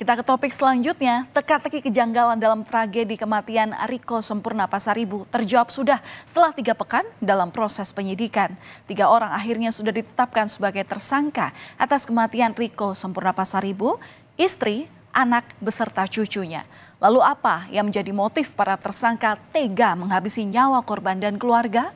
Kita ke topik selanjutnya, teka-teki kejanggalan dalam tragedi kematian Riko Sempurna Pasaribu terjawab sudah setelah tiga pekan dalam proses penyidikan. Tiga orang akhirnya sudah ditetapkan sebagai tersangka atas kematian Riko Sempurna Pasaribu, istri, anak, beserta cucunya. Lalu apa yang menjadi motif para tersangka tega menghabisi nyawa korban dan keluarga?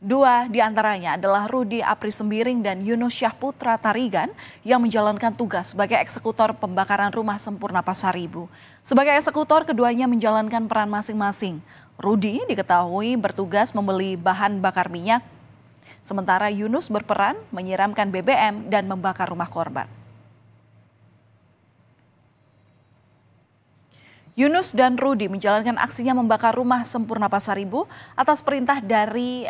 Dua diantaranya adalah Rudi Apri Sembiring dan Yunus Syahputra Tarigan yang menjalankan tugas sebagai eksekutor pembakaran rumah sempurna Pasaribu. Sebagai eksekutor, keduanya menjalankan peran masing-masing. Rudi diketahui bertugas membeli bahan bakar minyak, sementara Yunus berperan menyiramkan BBM dan membakar rumah korban. Yunus dan Rudi menjalankan aksinya membakar rumah sempurna Pasaribu atas perintah dari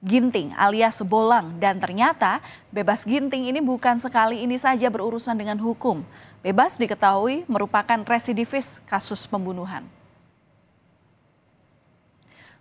Ginting alias Bolang dan ternyata Bebas Ginting ini bukan sekali ini saja berurusan dengan hukum. Bebas diketahui merupakan residivis kasus pembunuhan.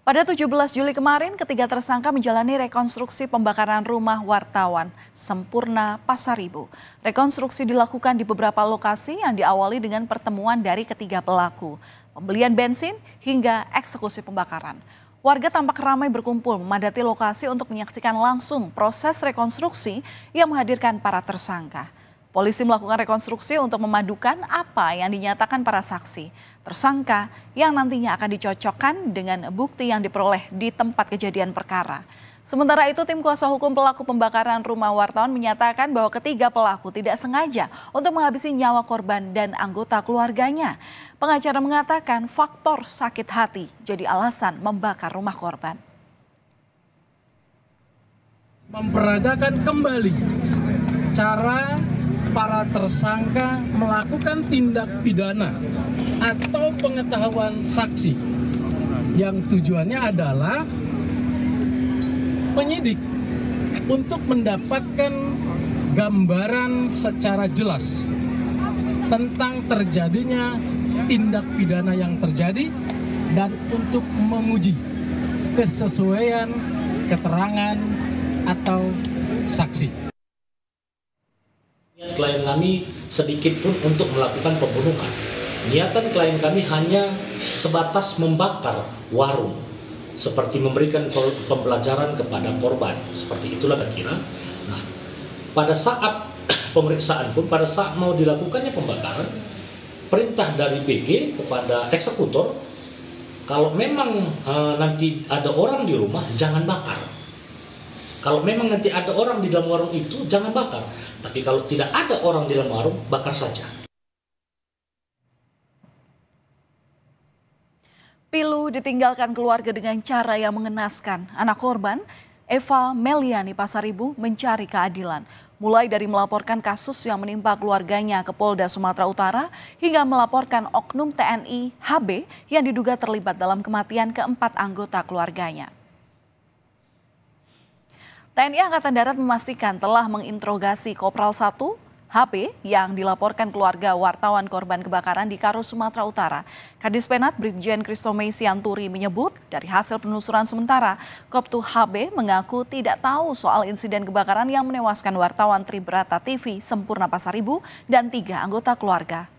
Pada 17 Juli kemarin, ketiga tersangka menjalani rekonstruksi pembakaran rumah wartawan Sempurna Pasaribu. Rekonstruksi dilakukan di beberapa lokasi yang diawali dengan pertemuan dari ketiga pelaku, pembelian bensin hingga eksekusi pembakaran. Warga tampak ramai berkumpul memadati lokasi untuk menyaksikan langsung proses rekonstruksi yang menghadirkan para tersangka. Polisi melakukan rekonstruksi untuk memadukan apa yang dinyatakan para saksi, tersangka yang nantinya akan dicocokkan dengan bukti yang diperoleh di tempat kejadian perkara. Sementara itu tim kuasa hukum pelaku pembakaran rumah wartawan menyatakan bahwa ketiga pelaku tidak sengaja untuk menghabisi nyawa korban dan anggota keluarganya. Pengacara mengatakan faktor sakit hati jadi alasan membakar rumah korban. Memperagakan kembali cara para tersangka melakukan tindak pidana atau pengetahuan saksi yang tujuannya adalah penyidik untuk mendapatkan gambaran secara jelas tentang terjadinya tindak pidana yang terjadi dan untuk menguji kesesuaian keterangan atau saksi klien kami sedikit pun untuk melakukan pembunuhan. Niatan klien kami hanya sebatas membakar warung, seperti memberikan pembelajaran kepada korban. Seperti itulah kira. Nah, pada saat pemeriksaan pun, pada saat mau dilakukannya pembakaran, perintah dari BG kepada eksekutor, kalau memang e, nanti ada orang di rumah, jangan bakar. Kalau memang nanti ada orang di dalam warung itu, jangan bakar. Tapi kalau tidak ada orang di dalam warung, bakar saja. Pilu ditinggalkan keluarga dengan cara yang mengenaskan. Anak korban, Eva Meliani Pasaribu mencari keadilan. Mulai dari melaporkan kasus yang menimpa keluarganya ke Polda Sumatera Utara hingga melaporkan oknum TNI HB yang diduga terlibat dalam kematian keempat anggota keluarganya. TNI Angkatan Darat memastikan telah menginterogasi Kopral 1 HP yang dilaporkan keluarga wartawan korban kebakaran di Karo, Sumatera Utara. Kadis Penat Brigjen Kristome Sianturi menyebut dari hasil penelusuran sementara, Koptu HB mengaku tidak tahu soal insiden kebakaran yang menewaskan wartawan Tribrata TV Sempurna Pasaribu dan tiga anggota keluarga.